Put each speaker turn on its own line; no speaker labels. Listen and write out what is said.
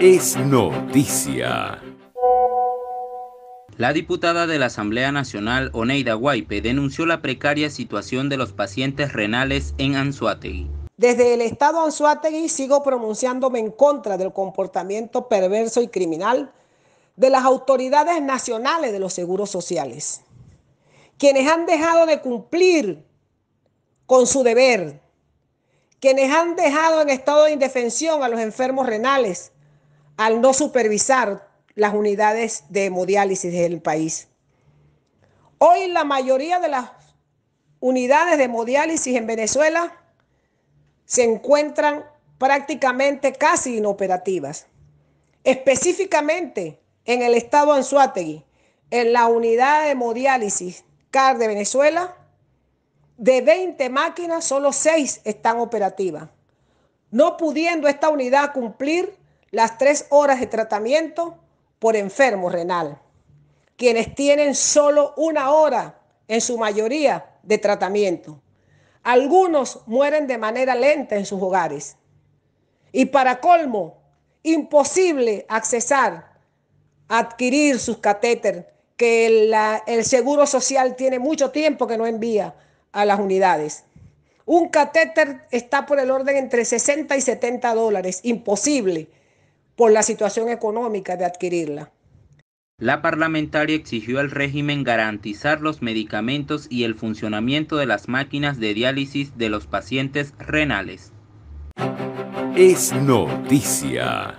Es noticia. La diputada de la Asamblea Nacional, Oneida waipe, denunció la precaria situación de los pacientes renales en Anzuategui.
Desde el Estado Anzuategui sigo pronunciándome en contra del comportamiento perverso y criminal de las autoridades nacionales de los seguros sociales, quienes han dejado de cumplir con su deber, quienes han dejado en estado de indefensión a los enfermos renales, al no supervisar las unidades de hemodiálisis del país. Hoy la mayoría de las unidades de hemodiálisis en Venezuela se encuentran prácticamente casi inoperativas. Específicamente en el estado Anzuategui, en la unidad de hemodiálisis CAR de Venezuela, de 20 máquinas, solo 6 están operativas, no pudiendo esta unidad cumplir las tres horas de tratamiento por enfermo renal, quienes tienen solo una hora en su mayoría de tratamiento. Algunos mueren de manera lenta en sus hogares. Y para colmo, imposible accesar, adquirir sus catéteres que el, Seguro Social tiene mucho tiempo que no envía a las unidades. Un catéter está por el orden entre 60 y 70 dólares, imposible por la situación económica de adquirirla.
La parlamentaria exigió al régimen garantizar los medicamentos y el funcionamiento de las máquinas de diálisis de los pacientes renales.
Es noticia.